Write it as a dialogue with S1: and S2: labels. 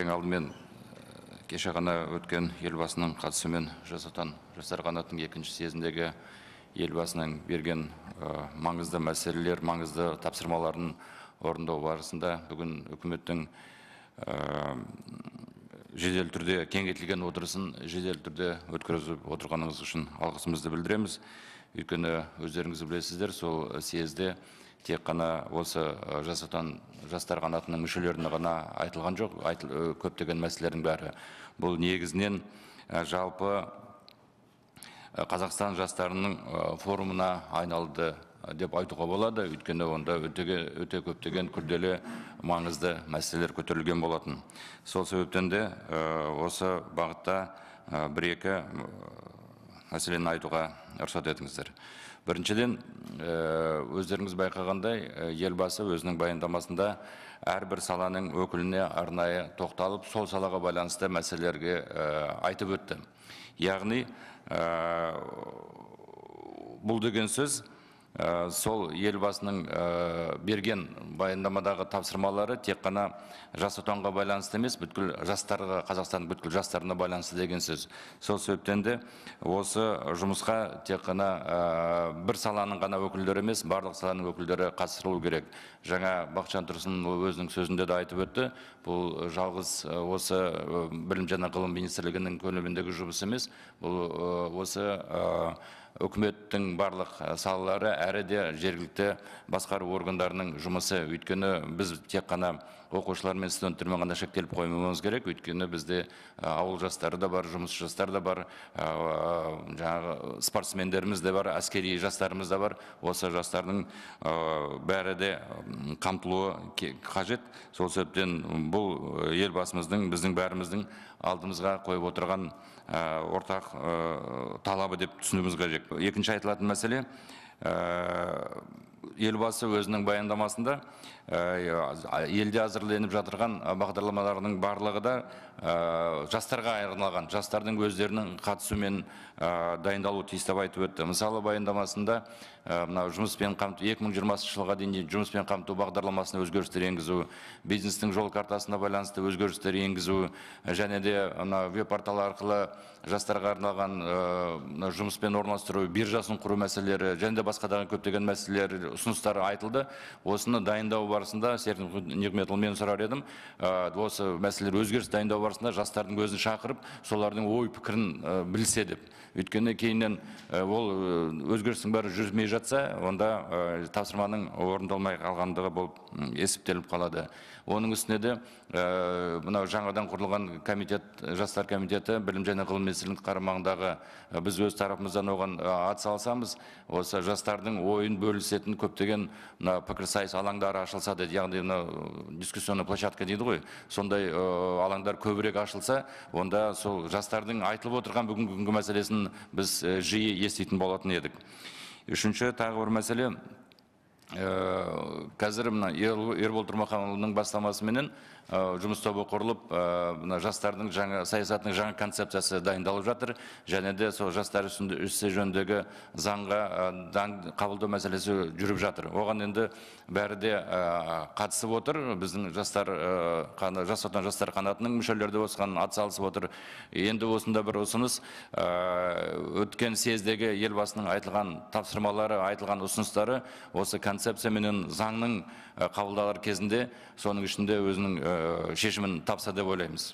S1: ең алдымен э, кеше ғана өткен елбасының қатысуымен жасатан жастар қанатының екінші съезіндегі елбасының берген э, маңызды мәселелер маңызды тапсырмаларын орындау барысында бүгін үкіметтің э, жедел түрде кеңейтілген отырысын жедел түрде өткізіп отырғаныңыз үшін алғысымызды білдіреміз өйткені өздеріңіз білесіздер сол съезде тек қана осы жас отан жастар қанатының мүшелеріне ғана айтылған жоқ айтыл, көптеген мәселелердің бәрі бұл негізінен жалпы қазақстан жастарының форумына айналды деп айтуға болады өйткені онда өтеге, өте көптеген күрделі маңызды мәселелер көтерілген болатын сол себептен де осы бағытта бір екі мәселені айтуға рұқсат етіңіздер біріншіден өздеріңіз байқағандай елбасы өзінің баяндамасында әрбір саланың өкіліне арнайы тоқталып сол салаға байланысты мәселелерге айтып өтті яғни бұл деген сөз ә, сол елбасының э, берген баяндамадағы тапсырмалары тек қана жас отанға байланысты емес бүткіл жастарға қазақстанның бүткіл жастарына байланысты деген сөз сол себептен де осы жұмысқа тек қана э, бір саланың ғана өкілдері емес барлық саланың өкілдері қатыстырылу керек жаңа бақытжан тұрсынұлы өзінің сөзінде де айтып өтті бұл жалғыз осы білім және ғылым министрлігінің көлеміндегі жұмыс емес бұл осы үкіметтің барлық э, салалары әрі де жергілікті басқару органдарының жұмысы өйткені біз тек қана оқушылар мен студенттермен ғана шектеліп қоймауымыз керек өйткені бізде э, ауыл жастары да бар жұмыс жастар да бар э, жаңағы спортсмендеріміз де бар әскери жастарымыз да бар осы жастардың бәрі де қамтылуы қажет сол себептен бұл елбасымыздың біздің бәріміздің алдымызға қойып отырған ортақ талабы деп түсінуіміз қажет екінші айтылатын мәселе елбасы өзінің баяндамасында э, елде әзірленіп жатырған бағдарламалардың барлығы да э, жастарға арналған жастардың өздерінің қатысуымен э, дайындалу тиіс деп айтып өтті мысалы баяндамасында мынау жұмыспен қамту екі мың жиырмасыншы жылға дейін жұмыспен қамту бағдарламасына өзгерістер енгізу бизнестің жол картасына байланысты өзгерістер енгізу және де мына веб портал арқылы жастарға арналған жұмыспен орналастыру биржасын құру мәселелері және де басқа да көптеген мәселелер ұсыныстары айтылды осыны дайындау барысында серік мен сұрар едім осы мәселелер өзгеріс дайындау барысында жастардың өзін шақырып солардың ой пікірін білсе деп өйткені кейіннен ол өзгерістің бәрі жүрмей жатса онда тапсырманың орындалмай қалғандығы болып есептеліп қалады оның үстіне де мынау жаңадан құрылған комитет жастар комитеті білім және ғылым министрлігінің қарамағындағы біз өз тарапымыздан оған атсалысамыз осы жастардың ойын бөлісетін көптеген көптеген мына пікірсайыс алаңдары ашылса дейді яғни мына дискуссионный площадка дейді ғой сондай алаңдар көбірек ашылса онда сол жастардың айтылып отырған бүгінгі күнгі мәселесін біз жиі еститін болатын едік үшінші тағы бір мәселе Э, қазір мына ербол тұрмаханұлының бастамасыменен э, жұмыс тобы құрылып э, мына жастардың жаңа саясатының жаңа концепциясы дайындалып жатыр және де сол жастар ісі жөніндегі заңға қабылдау мәселесі жүріп жатыр оған енді бәрі де қатысып отыр біздің жастар жас отан жастар қанатының мүшелері де осыған атсалысып отыр енді осында бір ұсыныс өткен съездегі елбасының айтылған тапсырмалары айтылған ұсыныстары осы концепция менен заңның э, қабылдалар кезінде соның ішінде өзінің э, шешімін тапса деп ойлаймыз